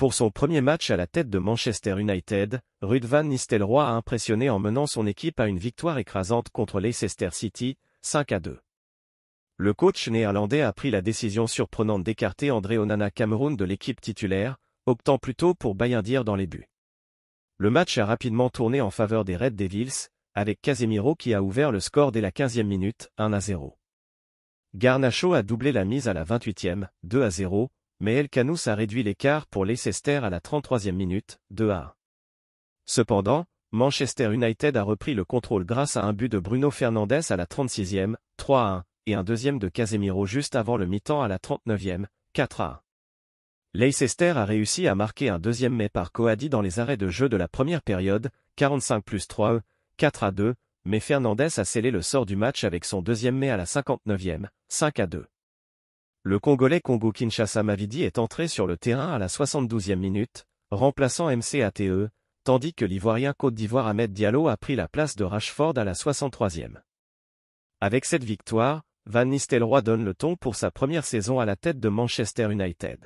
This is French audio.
Pour son premier match à la tête de Manchester United, Ruud van Nistelrooy a impressionné en menant son équipe à une victoire écrasante contre Leicester City, 5 à 2. Le coach néerlandais a pris la décision surprenante d'écarter André Onana Cameroun de l'équipe titulaire, optant plutôt pour Bayindir dans les buts. Le match a rapidement tourné en faveur des Red Devils, avec Casemiro qui a ouvert le score dès la 15e minute, 1 à 0. Garnacho a doublé la mise à la 28e, 2 à 0, mais El Canus a réduit l'écart pour Leicester à la 33e minute, 2 à 1. Cependant, Manchester United a repris le contrôle grâce à un but de Bruno Fernandes à la 36e, 3 à 1, et un deuxième de Casemiro juste avant le mi-temps à la 39e, 4 à 1. Leicester a réussi à marquer un deuxième mai par Coadi dans les arrêts de jeu de la première période, 45 plus 3 4 e, à 2, mais Fernandes a scellé le sort du match avec son deuxième mai à la 59e, 5 à 2. Le Congolais Congo Kinshasa Mavidi est entré sur le terrain à la 72e minute, remplaçant MCATE, tandis que l'Ivoirien Côte d'Ivoire Ahmed Diallo a pris la place de Rashford à la 63e. Avec cette victoire, Van Nistelrooy donne le ton pour sa première saison à la tête de Manchester United.